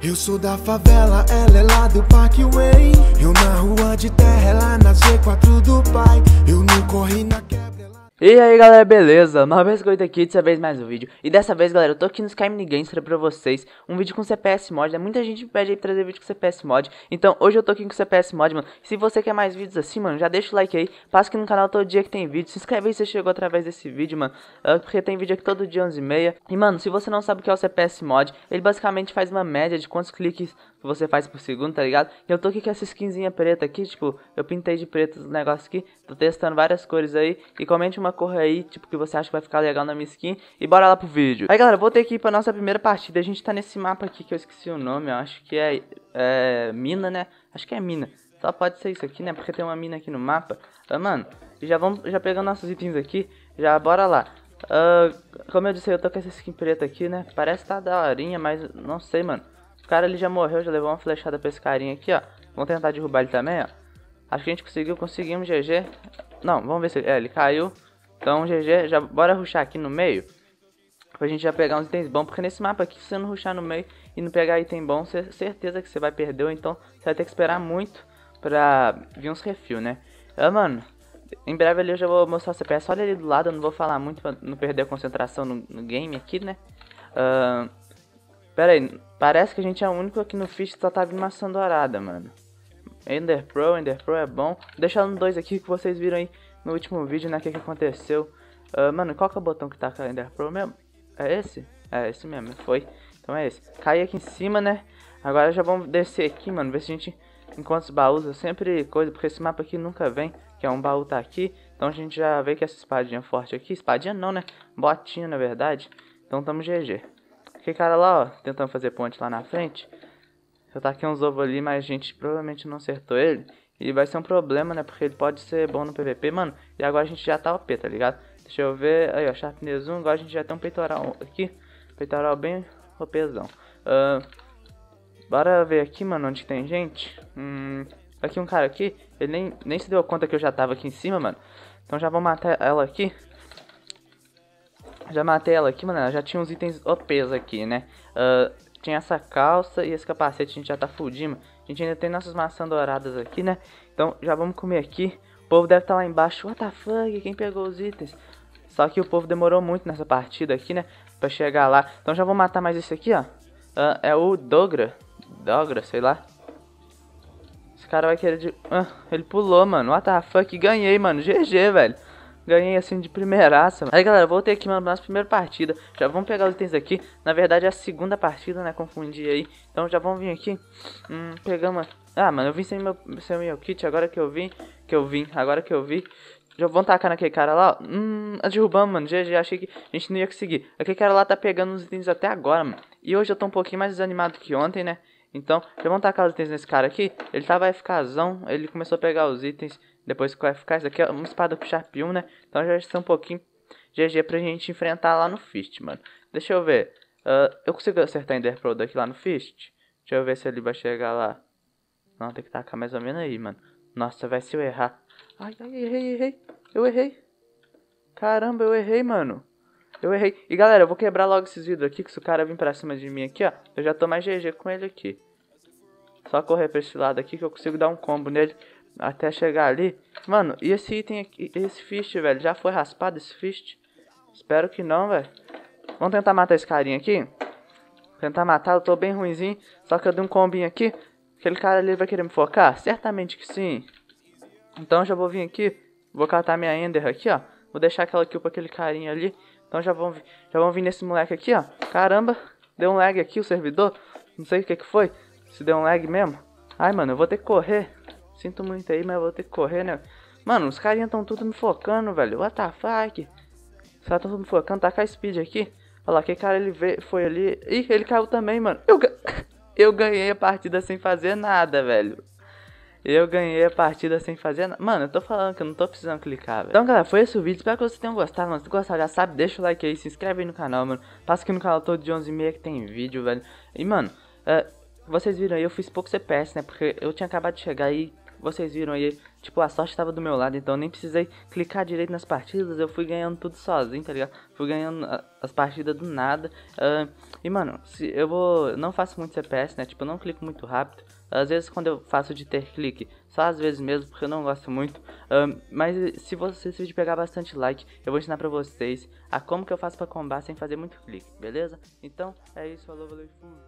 Eu sou da favela, ela é lá do Parkway Eu na rua de terra, ela na Z4 do pai Eu não corri na quebra e aí galera, beleza? Uma vez que eu aqui, dessa vez mais um vídeo E dessa vez galera, eu tô aqui no Sky Games pra vocês Um vídeo com CPS Mod, né? Muita gente pede aí pra trazer vídeo com CPS Mod Então hoje eu tô aqui com CPS Mod, mano Se você quer mais vídeos assim, mano, já deixa o like aí Passa aqui no canal todo dia que tem vídeo Se inscreve aí se você chegou através desse vídeo, mano ah, Porque tem vídeo aqui todo dia, 11h30 E mano, se você não sabe o que é o CPS Mod Ele basicamente faz uma média de quantos cliques que você faz por segundo, tá ligado? E eu tô aqui com essa skinzinha preta aqui, tipo Eu pintei de preto os negócios aqui Tô testando várias cores aí E comente uma uma cor aí, tipo, que você acha que vai ficar legal na minha skin. E bora lá pro vídeo. Aí, galera, voltei aqui pra nossa primeira partida. A gente tá nesse mapa aqui que eu esqueci o nome, eu acho que é, é mina, né? Acho que é mina. Só pode ser isso aqui, né? Porque tem uma mina aqui no mapa. Ah, mano, já vamos, já pegando nossos itens aqui, já bora lá. Uh, como eu disse, eu tô com essa skin preta aqui, né? Parece tá daorinha, mas não sei, mano. O cara ele já morreu, já levou uma flechada pra esse carinha aqui, ó. Vamos tentar derrubar ele também, ó. Acho que a gente conseguiu, conseguimos, GG. Não, vamos ver se... É, ele caiu. Então, GG, já bora ruxar aqui no meio. Pra gente já pegar uns itens bons. Porque nesse mapa aqui, se você não ruxar no meio e não pegar item bom, cê, certeza que você vai perder. Ou então, você vai ter que esperar muito pra vir uns refil, né? Ah, mano, em breve ali eu já vou mostrar o CPS. Olha ali do lado, eu não vou falar muito pra não perder a concentração no, no game aqui, né? Uh, pera aí, parece que a gente é o único aqui no Fish que só tá vindo maçã dourada, mano. Ender Pro, Ender Pro é bom. Vou deixar no 2 aqui que vocês viram aí no último vídeo, né, o que, que aconteceu. Uh, mano, qual que é o botão que tá Calendar Pro mesmo? É esse? É esse mesmo, foi. Então é esse. Cai aqui em cima, né? Agora já vamos descer aqui, mano, ver se a gente encontra os baús. Eu sempre coisa, porque esse mapa aqui nunca vem, que é um baú tá aqui. Então a gente já vê que essa espadinha forte aqui, espadinha não, né? Botinha, na verdade. Então tamo GG. Que cara lá, ó, tentando fazer ponte lá na frente. Eu taquei tá uns ovos ali, mas a gente provavelmente não acertou ele. E vai ser um problema, né? Porque ele pode ser bom no PVP, mano. E agora a gente já tá OP, tá ligado? Deixa eu ver. Aí, ó, Sharpness 1. Agora a gente já tem um peitoral aqui. Peitoral bem OPzão. Uh, ah, bora ver aqui, mano, onde tem gente. Hum, aqui um cara aqui. Ele nem, nem se deu conta que eu já tava aqui em cima, mano. Então já vou matar ela aqui. Já matei ela aqui, mano. Ela já tinha uns itens OPs aqui, né? Uh, tinha essa calça e esse capacete a gente já tá fudindo. A gente ainda tem nossas maçãs douradas aqui, né? Então já vamos comer aqui. O povo deve estar tá lá embaixo. What the fuck? Quem pegou os itens? Só que o povo demorou muito nessa partida aqui, né? Pra chegar lá. Então já vou matar mais esse aqui, ó. Ah, é o Dogra. Dogra, sei lá. Esse cara vai querer de... Ah, ele pulou, mano. What the fuck? Ganhei, mano. GG, velho. Ganhei assim de primeiraça. Aí galera, voltei aqui mano, nossa primeira partida. Já vamos pegar os itens aqui. Na verdade é a segunda partida, né? Confundi aí. Então já vamos vir aqui. Hum, pegamos. Ah, mano, eu vim sem meu, sem meu kit. Agora que eu vim. Que eu vim. Agora que eu vi. Já vamos tacar naquele cara lá, Hum, derrubamos, mano. GG, achei que a gente não ia conseguir. Aquele cara lá tá pegando os itens até agora, mano. E hoje eu tô um pouquinho mais desanimado que ontem, né? Então, já vamos tacar os itens nesse cara aqui. Ele tava tá, FKzão, ele começou a pegar os itens. Depois que vai ficar, isso aqui é uma espada com 1, né? Então já está um pouquinho GG pra gente enfrentar lá no Fist, mano. Deixa eu ver. Uh, eu consigo acertar Ender Pro daqui lá no Fist? Deixa eu ver se ele vai chegar lá. Não, tem que tacar mais ou menos aí, mano. Nossa, vai se eu errar. Ai, ai, errei, errei. Eu errei. Caramba, eu errei, mano. Eu errei. E galera, eu vou quebrar logo esses vidros aqui, que se o cara vir pra cima de mim aqui, ó, eu já tô mais GG com ele aqui. Só correr pra esse lado aqui que eu consigo dar um combo nele até chegar ali. Mano, e esse item aqui, esse fist, velho? Já foi raspado esse fist? Espero que não, velho. Vamos tentar matar esse carinha aqui? Tentar matar, eu tô bem ruimzinho. Só que eu dei um combinho aqui. Aquele cara ali vai querer me focar? Certamente que sim. Então já vou vir aqui. Vou catar minha Ender aqui, ó. Vou deixar aquela kill pra aquele carinha ali. Então já vão, já vão vir nesse moleque aqui, ó. Caramba, deu um lag aqui o servidor. Não sei o que que foi. Se deu um lag mesmo. Ai, mano, eu vou ter que correr. Sinto muito aí, mas vou ter que correr, né? Mano, os carinhas tão tudo me focando, velho. What the fuck? Os caras tão tudo me focando. Tá com a speed aqui. Olha lá, que cara ele veio, foi ali. Ih, ele caiu também, mano. Eu, eu ganhei a partida sem fazer nada, velho. Eu ganhei a partida sem fazer nada. Mano, eu tô falando que eu não tô precisando clicar, velho. Então, galera, foi esse o vídeo. Espero que vocês tenham gostado, mano. Se gostar já sabe, deixa o like aí, se inscreve aí no canal, mano. Passa aqui no canal todo de 11 h meia que tem vídeo, velho. E, mano, é, vocês viram aí, eu fiz pouco CPS, né? Porque eu tinha acabado de chegar e vocês viram aí, tipo, a sorte estava do meu lado, então eu nem precisei clicar direito nas partidas, eu fui ganhando tudo sozinho, tá ligado? Fui ganhando ah, as partidas do nada. Uh, e mano, se eu vou. Não faço muito CPS, né? Tipo, eu não clico muito rápido. Às vezes quando eu faço de ter clique, só às vezes mesmo, porque eu não gosto muito. Ah, mas se você se vídeo pegar bastante like, eu vou ensinar pra vocês a como que eu faço pra combar sem fazer muito clique, beleza? Então é isso, falou, valeu e